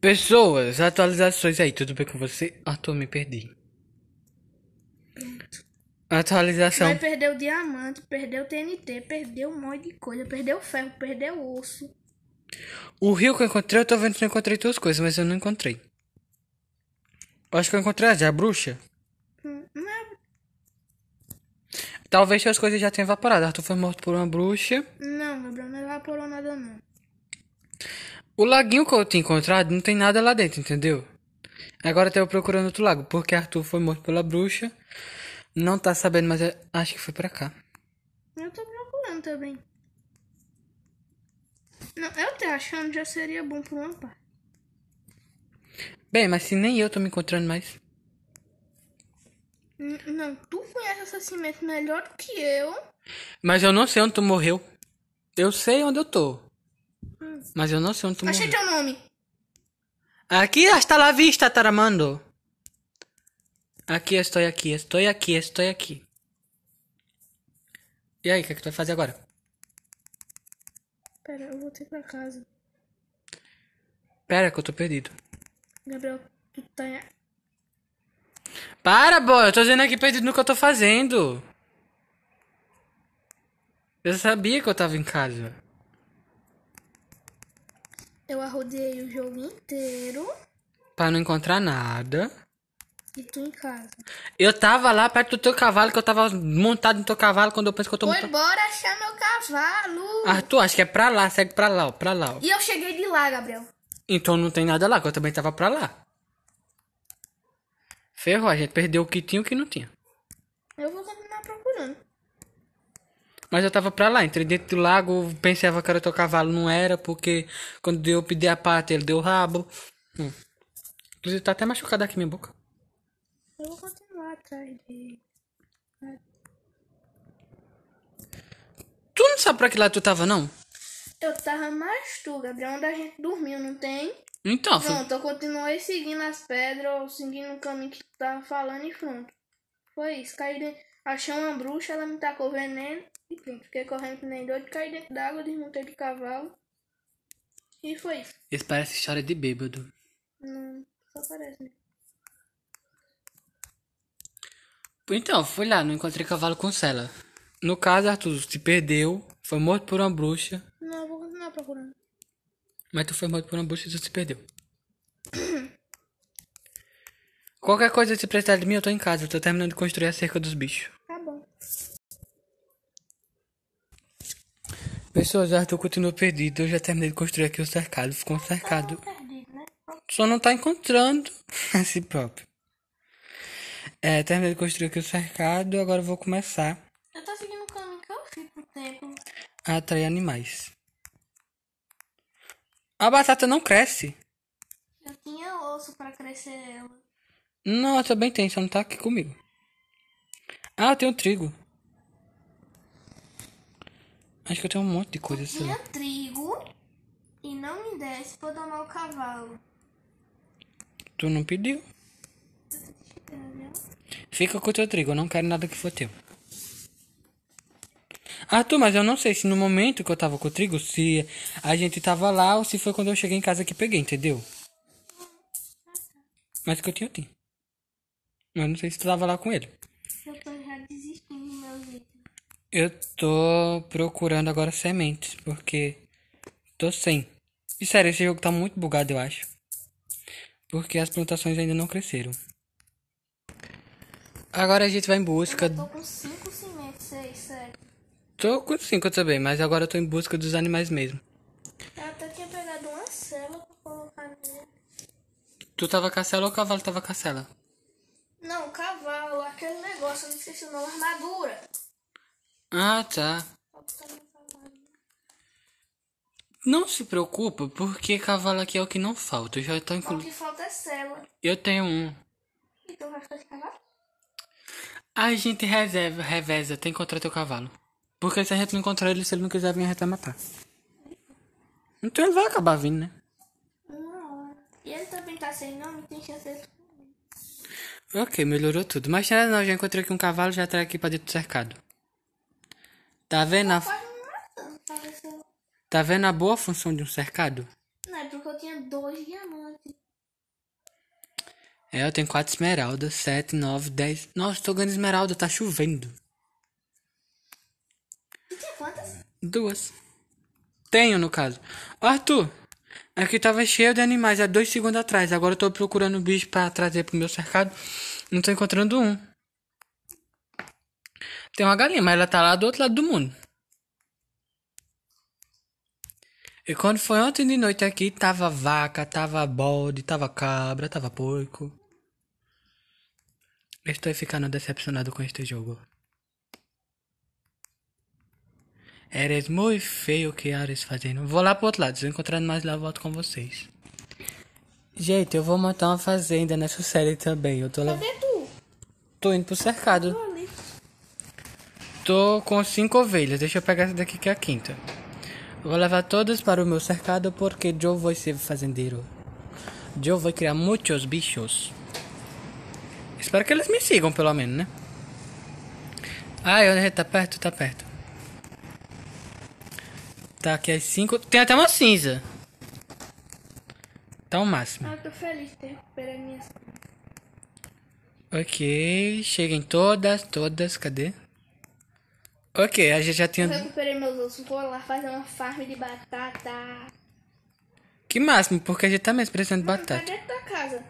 Pessoas, atualizações aí, tudo bem com você? Ah, tô, me perdi. Atualização. Vai perder o diamante, perdeu o TNT, perdeu um monte de coisa, perdeu o ferro, perdeu o osso. O rio que eu encontrei, eu tô vendo que eu encontrei duas coisas, mas eu não encontrei. Eu acho que eu encontrei hum, é a, bruxa. Não é... Talvez suas coisas já tenham evaporado. Arthur foi morto por uma bruxa. Não, meu Bruno não evaporou nada não. O laguinho que eu tinha encontrado não tem nada lá dentro, entendeu? Agora até eu procurando outro lago, porque Arthur foi morto pela bruxa. Não tá sabendo, mas acho que foi pra cá. Eu tô procurando também. Não, eu tô achando que já seria bom pro uma parte. Bem, mas se nem eu tô me encontrando mais. não, tu conhece o assassinato melhor do que eu. Mas eu não sei onde tu morreu. Eu sei onde eu tô. Mas eu não sei onde tu Achei morreu. teu nome. Aqui está lá vista, Taramando. Aqui, estou aqui, estou aqui, estou aqui. E aí, o que, é que tu vai fazer agora? Pera, eu voltei pra casa. Pera, que eu tô perdido. Gabriel, tu tá. Para, boy, eu tô dizendo aqui perdido no que eu tô fazendo. Eu sabia que eu tava em casa. Eu arrodei o jogo inteiro. Pra não encontrar nada. E tu em casa. Eu tava lá perto do teu cavalo, que eu tava montado no teu cavalo quando eu penso que eu tô Foi embora achar meu cavalo. ah tu acha que é pra lá, segue pra lá, ó, pra lá. Ó. E eu cheguei de lá, Gabriel. Então não tem nada lá, que eu também tava pra lá. Ferrou, a gente perdeu o que tinha e o que não tinha. Eu vou continuar procurando. Mas eu tava pra lá, entrei dentro do lago, pensava que era teu cavalo, não era, porque quando eu pedi a pata, ele deu rabo. Hum. Inclusive, tá até machucada aqui minha boca. Eu vou continuar atrás de. Tu não sabe pra que lado tu tava, não? Eu tava mais tu, Gabriel, onde a gente dormiu, não tem? Então, Pronto, eu continuei seguindo as pedras, seguindo o caminho que tu tava falando e pronto. Foi isso, caí dentro. Achei uma bruxa, ela me tacou veneno fiquei correndo que nem doido, caí dentro d'água, desmontei do cavalo. E foi isso. Isso parece história de bêbado. Não, só parece, né? Então, fui lá, não encontrei cavalo com cela. No caso, Arthur se perdeu, foi morto por uma bruxa. Não, vou continuar procurando. Mas tu foi morto por uma bruxa e tu se perdeu. Qualquer coisa se precisar de mim, eu tô em casa. Eu tô terminando de construir a cerca dos bichos. Pessoas, já estou continuo perdido. Eu já terminei de construir aqui o cercado. Ficou um cercado. Tá né? Só não tá encontrando a si próprio. É, terminei de construir aqui o cercado. Agora eu vou começar. Eu tô seguindo o caminho que eu fiz pro tempo. A atrair animais. A batata não cresce. Eu tinha osso pra crescer ela. Não, eu também tenho. só não tá aqui comigo. Ah, eu tenho trigo. Acho que eu tenho um monte de coisa assim. Tinha trigo e não me desse pra domar o cavalo. Tu não pediu? Fica com o teu trigo, eu não quero nada que for teu. Ah, tu, mas eu não sei se no momento que eu tava com o trigo, se a gente tava lá ou se foi quando eu cheguei em casa que peguei, entendeu? Mas o que eu tinha, eu tinha. Mas não sei se tu tava lá com ele. Eu tô eu tô procurando agora sementes, porque tô sem. E sério, esse jogo tá muito bugado, eu acho. Porque as plantações ainda não cresceram. Agora a gente vai em busca. Eu tô com 5 sementes aí, sério. Tô com 5 também, mas agora eu tô em busca dos animais mesmo. Eu até tinha pegado uma cela pra colocar nele. Tu tava com a cela ou o cavalo tava com a cela? Não, cavalo, aquele negócio, eu não esqueci o nome, armadura. Ah, tá. Não se preocupa, porque cavalo aqui é o que não falta. Eu já tô inclu... O que falta é cela. Eu tenho um. Então vai ficar de cavalo? A gente reserva, reveza, tem que encontrar teu cavalo. Porque se a gente não encontrar ele, se ele não quiser vir, a gente vai matar. Então ele vai acabar vindo, né? Não. E ele também tá sem nome, tem chance dele. Ok, melhorou tudo. Mas nada não, já encontrei aqui um cavalo, já trago aqui pra dentro do cercado. Tá vendo a... Tá vendo a boa função de um cercado? Não, é porque eu tinha dois diamantes. É, eu tenho quatro esmeraldas, sete, nove, dez... Nossa, tô ganhando esmeralda, tá chovendo. Tu tinha quantas? Duas. Tenho, no caso. Arthur, aqui tava cheio de animais há dois segundos atrás. Agora eu tô procurando bicho para trazer pro meu cercado. Não tô encontrando um. Tem uma galinha, mas ela tá lá do outro lado do mundo. E quando foi ontem de noite aqui, tava vaca, tava bode, tava cabra, tava porco. Estou ficando decepcionado com este jogo. Eres muito feio o que Ares fazendo. Vou lá pro outro lado, se encontrar mais lá, volto com vocês. Gente, eu vou montar uma fazenda nessa série também. Eu tô lá. Cadê tu? Tô indo pro cercado. Estou com cinco ovelhas. Deixa eu pegar essa daqui que é a quinta. Vou levar todas para o meu cercado porque eu vou ser fazendeiro. Eu vou criar muitos bichos. Espero que eles me sigam, pelo menos, né? Ah, onde tá perto? Tá perto. Tá aqui as cinco. Tem até uma cinza. Tá o máximo. Ah, tô feliz de ter recuperado minhas Ok, cheguem todas, todas, cadê? Ok, a gente já tinha. Eu recuperei meus ossos, vou lá fazer uma farm de batata. Que máximo, porque a gente tá mesmo precisando de batata. Cadê tua casa?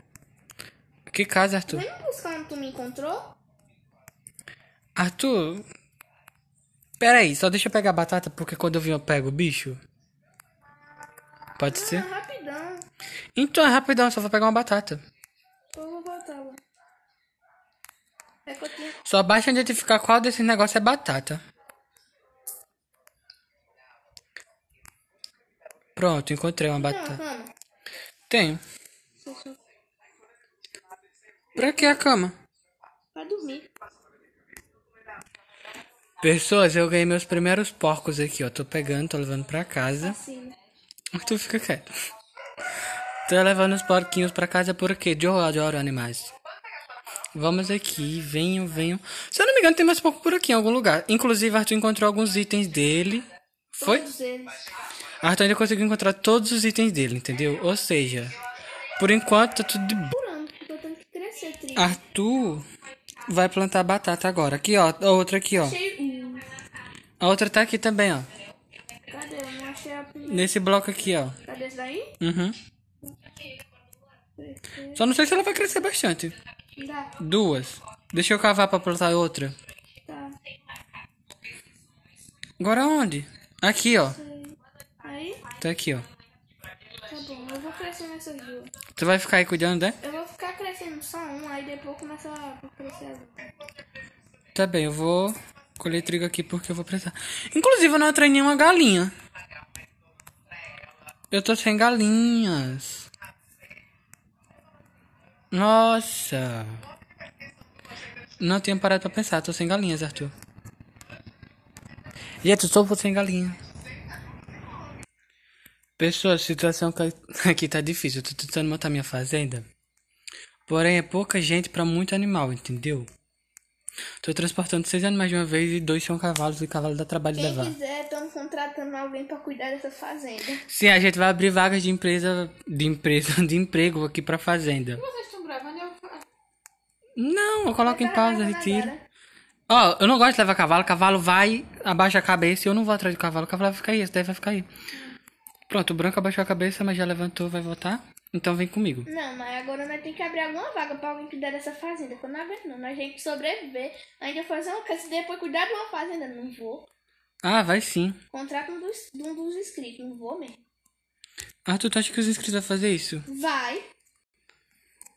Que casa, Arthur? Vem me buscar onde tu me encontrou? Arthur. Pera aí, só deixa eu pegar a batata, porque quando eu vim eu pego o bicho. Pode ah, ser? É rapidão. Então é rapidão, só vou pegar uma batata. Eu vou botar ela. É que eu tenho... Só basta identificar qual desses negócios é batata. Pronto, encontrei uma batata. Não, Tenho. Pra que a cama? Pra dormir. Pessoas, eu ganhei meus primeiros porcos aqui, ó. Tô pegando, tô levando pra casa. Assim. Mas né? tu fica quieto. Tô levando os porquinhos pra casa porque eu adoro animais. Vamos aqui, venham, venham. Se eu não me engano, tem mais porco por aqui em algum lugar. Inclusive, Arthur encontrou alguns itens dele. Foi? Todos eles. Arthur ah, então ainda conseguiu encontrar todos os itens dele, entendeu? Ou seja, por enquanto tá tudo de boa. Arthur vai plantar batata agora. Aqui, ó. A outra aqui, ó. A outra tá aqui também, ó. Cadê? Eu não achei a... Nesse bloco aqui, ó. Cadê tá esse daí? Uhum. Só não sei se ela vai crescer bastante. Dá. Duas. Deixa eu cavar pra plantar outra. Tá. Agora onde? Aqui, ó. Aí? Tá aqui, ó. Tá bom, eu vou crescer nessas duas. Tu vai ficar aí cuidando, né? Eu vou ficar crescendo só um, aí depois começa a crescer as Tá bem, eu vou colher trigo aqui porque eu vou precisar. Inclusive, eu não atrai nenhuma galinha. Eu tô sem galinhas. Nossa. Não tenho parado pra pensar, tô sem galinhas, Arthur. Gente, eu sou você em galinha. Pessoal, a situação aqui tá difícil. Eu tô tentando montar minha fazenda. Porém, é pouca gente para muito animal, entendeu? Tô transportando seis animais de uma vez e dois são cavalos e cavalo dá trabalho Quem levar. quiser, estamos contratando alguém para cuidar dessa fazenda. Sim, a gente vai abrir vagas de empresa, de empresa, de emprego aqui pra fazenda. Vocês estão gravando? Eu... Não, eu coloco em tá pausa, retiro. Agora. Ó, eu não gosto de levar cavalo, cavalo vai, abaixa a cabeça, e eu não vou atrás do cavalo, o cavalo vai ficar aí, esse daí vai ficar aí. Pronto, o branco abaixou a cabeça, mas já levantou, vai voltar. Então vem comigo. Não, mas agora nós temos que abrir alguma vaga pra alguém cuidar dessa fazenda, quando eu não aguento não. Nós temos que sobreviver, ainda fazer uma casa e depois cuidar de uma fazenda, não vou. Ah, vai sim. Contrato um dos, de um dos inscritos, não vou mesmo. ah tu acha que os inscritos vão fazer isso? Vai.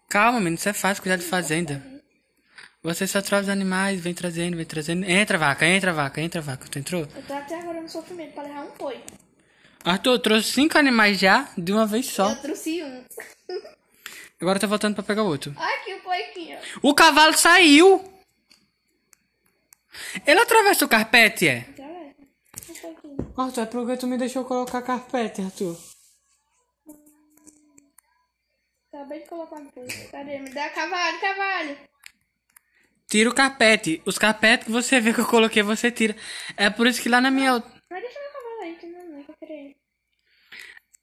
Calma, menino, isso é fácil, cuidar de fazenda. Você só traz os animais, vem trazendo, vem trazendo. Entra, vaca, entra, vaca, entra, vaca. Tu entrou? Eu tô até agora no sofrimento pra levar um boi. Arthur, eu trouxe cinco animais já de uma vez só. Eu trouxe um. agora eu tô voltando pra pegar outro. Aqui o poiquinho. O cavalo saiu! Ele atravessa o carpete, é? Um Arthur, é porque tu me deixou colocar carpete, Arthur. Acabei de colocar no Cadê? Me dá cavalo, cavalo. Tira o carpete. Os carpetes que você vê que eu coloquei, você tira. É por isso que lá na minha. Mas deixa é eu acabar lá, não, querer.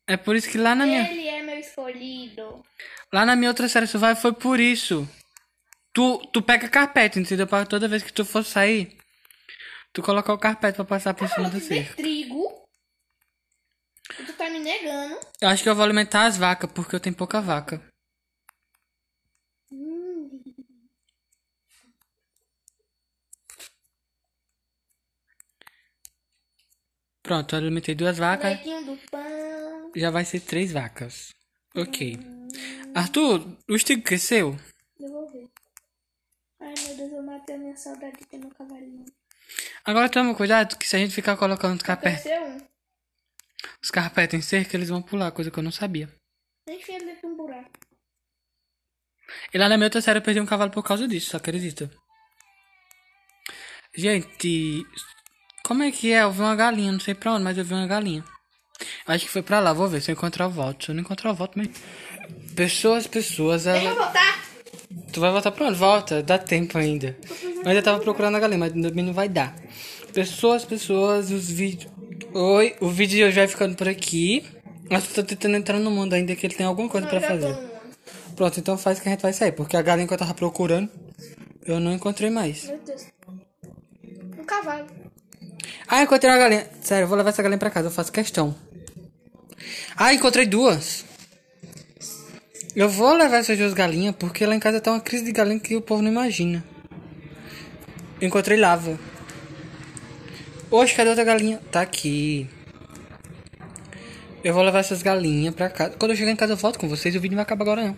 É por isso que lá na minha. Ele é meu escolhido. Lá na minha outra série Survival foi por isso. Tu, tu pega carpete, entendeu? Pra toda vez que tu for sair, tu coloca o carpete pra passar por cima do cerco. trigo. E tu tá me negando. Eu acho que eu vou alimentar as vacas, porque eu tenho pouca vaca. Pronto, eu alimentei duas vacas. Já vai ser três vacas. Ok. Hum. Arthur, o Stigo cresceu? Eu vou ver. Ai meu Deus, eu matei a minha saudade de ter meu cavalinho. Agora toma cuidado que se a gente ficar colocando os carpetes. Um. Os carpetes em cerca, eles vão pular, coisa que eu não sabia. Enfim, ele um buraco. E lá na minha terceira eu perdi um cavalo por causa disso, acredita? Gente, como é que é? Eu vi uma galinha, não sei pra onde, mas eu vi uma galinha. Acho que foi pra lá, vou ver se eu encontrar eu volto. Se eu não encontrar eu volto mas. Pessoas, pessoas. Ela... Eu vou voltar! Tu vai voltar pra onde? Volta, dá tempo ainda. Eu ainda tava procurando a galinha, mas também não vai dar. Pessoas, pessoas, os vídeos. Oi, o vídeo de hoje vai ficando por aqui. Mas eu tô tentando entrar no mundo ainda que ele tem alguma coisa pra fazer. Pronto, então faz que a gente vai sair, porque a galinha que eu tava procurando, eu não encontrei mais. Meu Deus. Um cavalo. Ah, encontrei uma galinha. Sério, eu vou levar essa galinha pra casa, eu faço questão. Ah, encontrei duas. Eu vou levar essas duas galinhas porque lá em casa tá uma crise de galinha que o povo não imagina. Encontrei lava. Oxe, cadê outra galinha? Tá aqui. Eu vou levar essas galinhas pra casa. Quando eu chegar em casa eu volto com vocês. O vídeo não vai acabar agora não.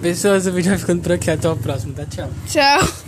Pessoas, o vídeo vai ficando por aqui. Até o próximo. Tá? Tchau. Tchau.